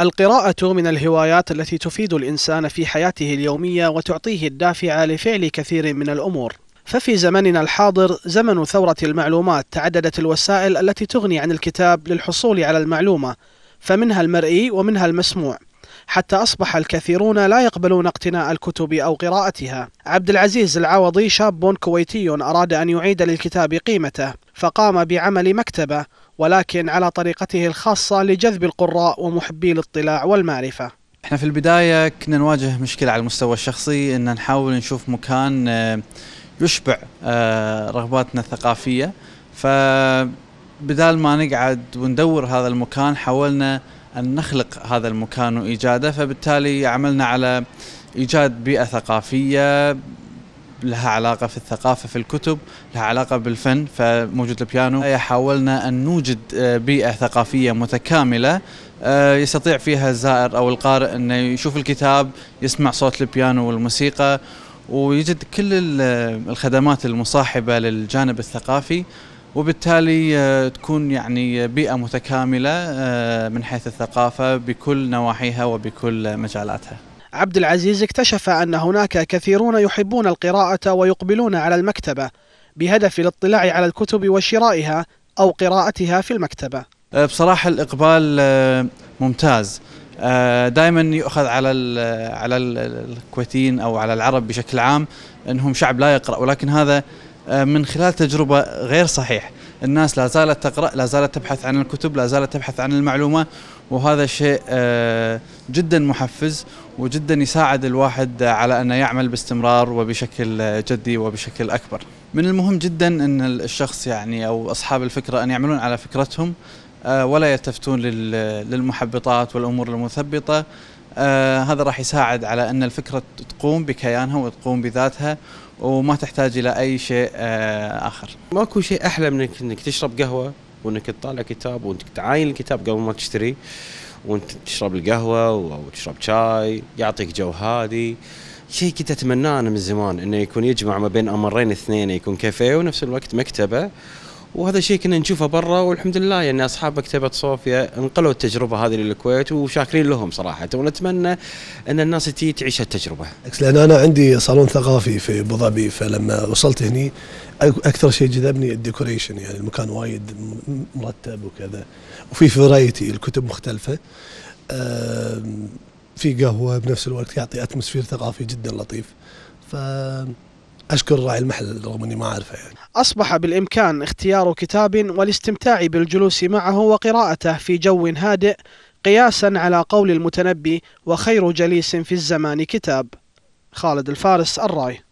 القراءة من الهوايات التي تفيد الإنسان في حياته اليومية وتعطيه الدافع لفعل كثير من الأمور ففي زمننا الحاضر زمن ثورة المعلومات تعددت الوسائل التي تغني عن الكتاب للحصول على المعلومة فمنها المرئي ومنها المسموع حتى أصبح الكثيرون لا يقبلون اقتناء الكتب أو قراءتها عبد العزيز العوضي شاب كويتي أراد أن يعيد للكتاب قيمته فقام بعمل مكتبة ولكن على طريقته الخاصة لجذب القراء ومحبي الاطلاع والمعرفة احنا في البداية كنا نواجه مشكلة على المستوى الشخصي ان نحاول نشوف مكان آه، يشبع آه، رغباتنا الثقافية فبدال ما نقعد وندور هذا المكان حاولنا أن نخلق هذا المكان وإيجاده فبالتالي عملنا على إيجاد بيئة ثقافية لها علاقة في الثقافة في الكتب لها علاقة بالفن فموجود البيانو حاولنا أن نوجد آه، بيئة ثقافية متكاملة آه، يستطيع فيها الزائر أو القارئ أنه يشوف الكتاب يسمع صوت البيانو والموسيقى ويجد كل آه، الخدمات المصاحبة للجانب الثقافي وبالتالي تكون يعني بيئة متكاملة من حيث الثقافة بكل نواحيها وبكل مجالاتها عبد العزيز اكتشف أن هناك كثيرون يحبون القراءة ويقبلون على المكتبة بهدف الاطلاع على الكتب وشرائها أو قراءتها في المكتبة أه، بصراحة الإقبال أه، ممتاز أه، دائما يؤخذ على على الكويتيين او على العرب بشكل عام انهم شعب لا يقرا ولكن هذا من خلال تجربه غير صحيح الناس لا زالت تقرأ لا زالت تبحث عن الكتب لا زالت تبحث عن المعلومة وهذا شيء آه، جدا محفز وجدا يساعد الواحد على أنه يعمل باستمرار وبشكل جدي وبشكل أكبر من المهم جدا أن الشخص يعني أو أصحاب الفكرة أن يعملون على فكرتهم آه، ولا يلتفتون للمحبطات والأمور المثبطة آه هذا راح يساعد على ان الفكره تقوم بكيانها وتقوم بذاتها وما تحتاج الى اي شيء آه اخر. ماكو شيء احلى من انك تشرب قهوه وانك تطالع كتاب وانك تعاين الكتاب قبل ما تشتريه وانت تشرب القهوه وتشرب شاي يعطيك جو هادي. شيء كنت اتمناه انا من زمان انه يكون يجمع ما بين امرين اثنين يكون كافيه ونفس الوقت مكتبه وهذا الشيء كنا نشوفه برا والحمد لله يعني اصحاب مكتبه صوفيا انقلوا التجربه هذه للكويت وشاكرين لهم صراحه ونتمنى ان الناس تي تعيش التجربه. لان انا عندي صالون ثقافي في ابو ظبي فلما وصلت هني اكثر شيء جذبني الديكوريشن يعني المكان وايد مرتب وكذا وفي فرايتي الكتب مختلفه في قهوه بنفس الوقت يعطي اتموسفير ثقافي جدا لطيف. ف أشكر راعي المحل رغم أني ما أعرفه يعني. أصبح بالإمكان اختيار كتاب والاستمتاع بالجلوس معه وقراءته في جو هادئ قياسا على قول المتنبي وخير جليس في الزمان كتاب خالد الفارس الراي